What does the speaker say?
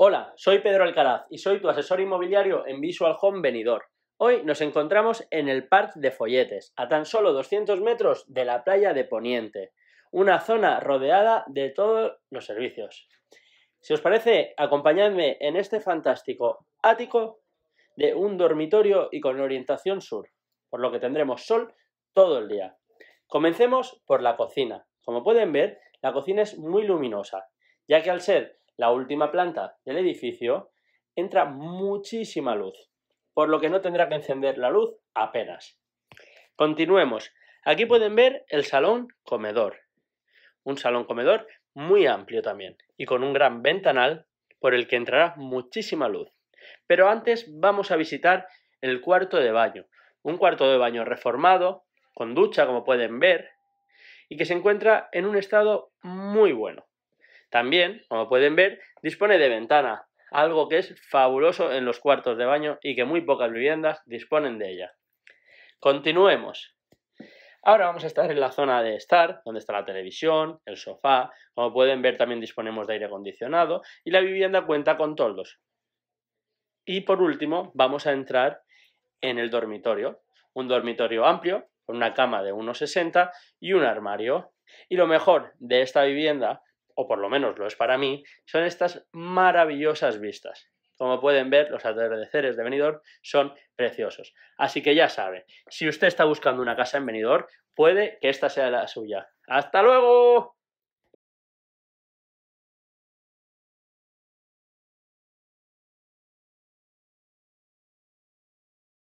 Hola, soy Pedro Alcaraz y soy tu asesor inmobiliario en Visual Home Venidor. Hoy nos encontramos en el Parc de Folletes, a tan solo 200 metros de la playa de Poniente, una zona rodeada de todos los servicios. Si os parece, acompañadme en este fantástico ático de un dormitorio y con orientación sur, por lo que tendremos sol todo el día. Comencemos por la cocina. Como pueden ver, la cocina es muy luminosa, ya que al ser la última planta del edificio, entra muchísima luz, por lo que no tendrá que encender la luz apenas. Continuemos. Aquí pueden ver el salón comedor. Un salón comedor muy amplio también y con un gran ventanal por el que entrará muchísima luz. Pero antes vamos a visitar el cuarto de baño. Un cuarto de baño reformado, con ducha como pueden ver, y que se encuentra en un estado muy bueno. También, como pueden ver, dispone de ventana, algo que es fabuloso en los cuartos de baño y que muy pocas viviendas disponen de ella. Continuemos. Ahora vamos a estar en la zona de estar, donde está la televisión, el sofá. Como pueden ver también disponemos de aire acondicionado y la vivienda cuenta con toldos. Y por último vamos a entrar en el dormitorio. Un dormitorio amplio, con una cama de 1,60 y un armario. Y lo mejor de esta vivienda o por lo menos lo es para mí, son estas maravillosas vistas. Como pueden ver, los atardeceres de Venidor son preciosos. Así que ya sabe, si usted está buscando una casa en Venidor, puede que esta sea la suya. ¡Hasta luego!